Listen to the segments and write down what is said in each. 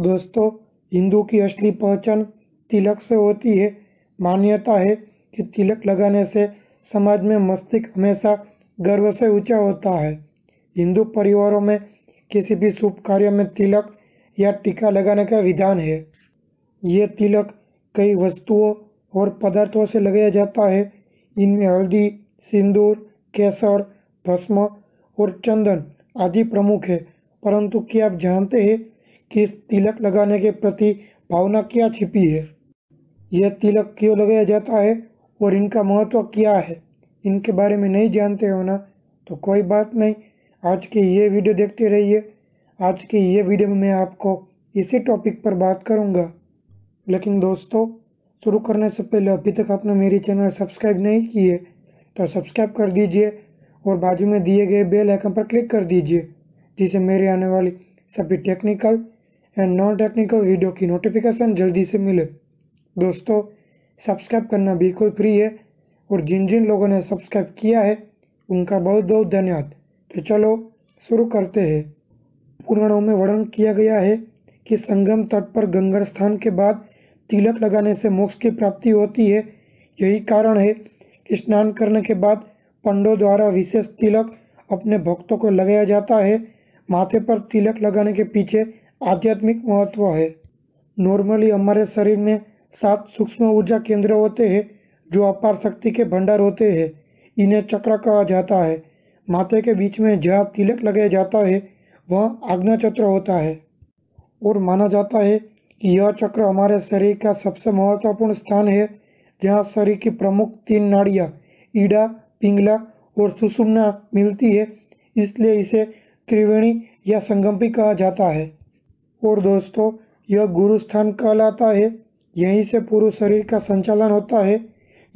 दोस्तों हिंदू की असली पहचान तिलक से होती है मान्यता है कि तिलक लगाने से समाज में मस्तिष्क हमेशा गर्व से ऊंचा होता है हिंदू परिवारों में किसी भी शुभ कार्य में तिलक या टीका लगाने का विधान है ये तिलक कई वस्तुओं और पदार्थों से लगाया जाता है इनमें हल्दी सिंदूर केसर भस्म और चंदन आदि प्रमुख है परंतु क्या आप जानते हैं किस तिलक लगाने के प्रति भावना क्या छिपी है यह तिलक क्यों लगाया जाता है और इनका महत्व क्या है इनके बारे में नहीं जानते हो ना तो कोई बात नहीं आज की ये वीडियो देखते रहिए आज के ये वीडियो में मैं आपको इसी टॉपिक पर बात करूँगा लेकिन दोस्तों शुरू करने से पहले अभी तक आपने मेरी चैनल सब्सक्राइब नहीं किए तो सब्सक्राइब कर दीजिए और बाजू में दिए गए बेल आइकन पर क्लिक कर दीजिए जिसे मेरे आने वाली सभी technical and non technical video की नोटिफिकेशन जल्दी से मिले दोस्तों सब्सक्राइब करना बिल्कुल फ्री है और जिन जिन लोगों ने सब्सक्राइब किया है उनका बहुत बहुत धन्यवाद तो चलो शुरू करते हैं पुराणों में वर्णन किया गया है कि संगम तट पर गंगा स्थान के बाद तिलक लगाने से मोक्ष की प्राप्ति होती है यही कारण है कि स्नान करने के बाद पंडों द्वारा विशेष तिलक अपने भक्तों को लगाया जाता है माथे पर तिलक लगाने के पीछे आध्यात्मिक महत्व है नॉर्मली हमारे शरीर में सात सूक्ष्म ऊर्जा केंद्र होते हैं जो अपार शक्ति के भंडार होते हैं इन्हें चक्र कहा जाता है माथे के बीच में जहाँ तिलक लगाया जाता है वह आग्ना चक्र होता है और माना जाता है कि यह चक्र हमारे शरीर का सबसे महत्वपूर्ण स्थान है जहाँ शरीर की प्रमुख तीन नाड़ियाँ ईडा पिंगला और सुषुम्ना मिलती है इसलिए इसे त्रिवेणी या संगम भी कहा जाता है और दोस्तों यह गुरु स्थान कहलाता है यहीं से पूर्व शरीर का संचालन होता है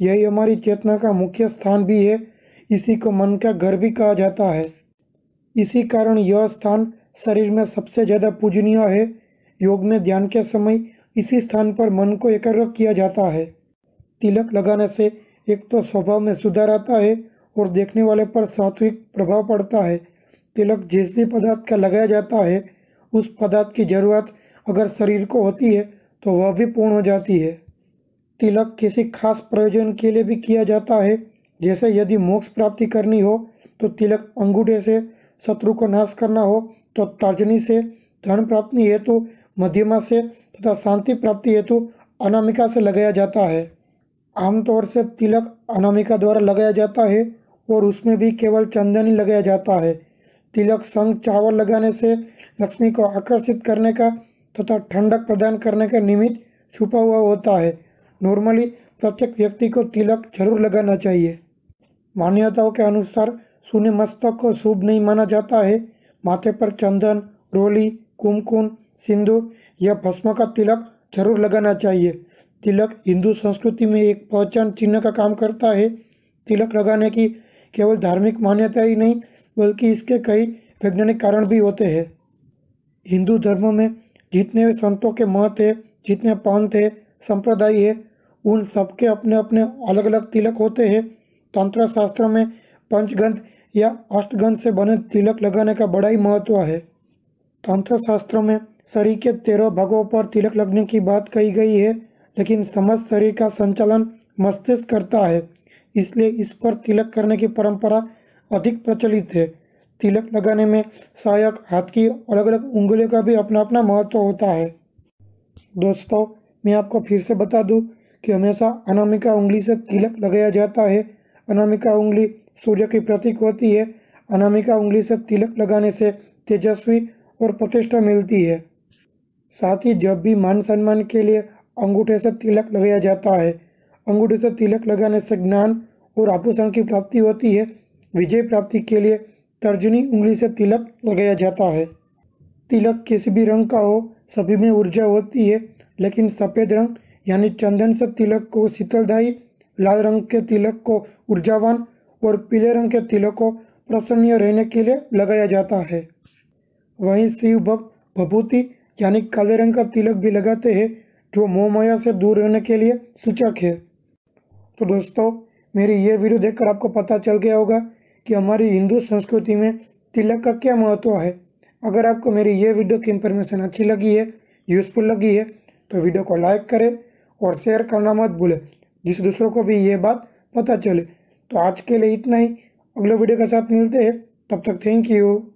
यही हमारी चेतना का मुख्य स्थान भी है इसी को मन का घर भी कहा जाता है इसी कारण यह स्थान शरीर में सबसे ज़्यादा पूजनीय है योग में ध्यान के समय इसी स्थान पर मन को एकाग्र किया जाता है तिलक लगाने से एक तो स्वभाव में सुधार आता है और देखने वाले पर सात्विक प्रभाव पड़ता है तिलक जिस भी पदार्थ का लगाया जाता है उस पदार्थ की जरूरत अगर शरीर को होती है तो वह भी पूर्ण हो जाती है तिलक किसी खास प्रयोजन के लिए भी किया जाता है जैसे यदि मोक्ष प्राप्ति करनी हो तो तिलक अंगूठे से शत्रु को नाश करना हो तो तर्जनी से धन प्राप्ति हेतु मध्यमा से तथा शांति प्राप्ति हेतु अनामिका से लगाया जाता है आमतौर से तिलक अनामिका द्वारा लगाया जाता है और उसमें भी केवल चंदन ही लगाया जाता है तिलक संग चावल लगाने से लक्ष्मी को आकर्षित करने का तथा ठंडक प्रदान करने का निमित्त छुपा हुआ होता है नॉर्मली प्रत्येक व्यक्ति को तिलक जरूर लगाना चाहिए मान्यताओं के अनुसार शून्य मस्तक को शुभ नहीं माना जाता है माथे पर चंदन रोली कुमकुम सिंदूर या भस्म का तिलक जरूर लगाना चाहिए तिलक हिंदू संस्कृति में एक पहचान चिन्ह का काम करता है तिलक लगाने की केवल धार्मिक मान्यता ही नहीं बल्कि इसके कई वैज्ञानिक कारण भी होते हैं हिंदू धर्म में जितने संतों के मत है जितने पंथ है संप्रदाय है उन सबके अपने अपने अलग अलग तिलक होते हैं तंत्र शास्त्र में पंचगंध या अष्टगंध से बने तिलक लगाने का बड़ा ही महत्व है तंत्र शास्त्र में शरीर के तेरह भागों पर तिलक लगने की बात कही गई है लेकिन समस्त शरीर का संचालन मस्तिष्क करता है इसलिए इस पर तिलक करने की परंपरा अधिक प्रचलित है तिलक लगाने में सहायक हाथ की अलग अलग उंगलियों का भी अपना अपना महत्व होता है दोस्तों मैं आपको फिर से बता दूं कि हमेशा अनामिका उंगली से तिलक लगाया जाता है अनामिका उंगली सूर्य की प्रतीक होती है अनामिका उंगली से तिलक लगाने से तेजस्वी और प्रतिष्ठा मिलती है साथ ही जब भी मान सम्मान के लिए अंगूठे से तिलक लगाया जाता है अंगूठे से तिलक लगाने से ज्ञान और आभूषण की प्राप्ति होती है विजय प्राप्ति के लिए तर्जनी उंगली से तिलक लगाया जाता है तिलक किसी भी रंग का हो सभी में ऊर्जा होती है लेकिन सफ़ेद रंग यानी चंदन से तिलक को शीतलदायी लाल रंग के तिलक को ऊर्जावान और पीले रंग के तिलक को प्रसन्न रहने के लिए लगाया जाता है वहीं शिव भक्त भभूति यानी काले रंग का तिलक भी लगाते हैं जो मोहमाया से दूर रहने के लिए सूचक है तो दोस्तों मेरी ये वीडियो देखकर आपको पता चल गया होगा कि हमारी हिंदू संस्कृति में तिलक का क्या महत्व है अगर आपको मेरी ये वीडियो की इन्फॉर्मेशन अच्छी लगी है यूज़फुल लगी है तो वीडियो को लाइक करें और शेयर करना मत भूलें जिस दूसरों को भी ये बात पता चले तो आज के लिए इतना ही अगले वीडियो के साथ मिलते हैं तब तक थैंक यू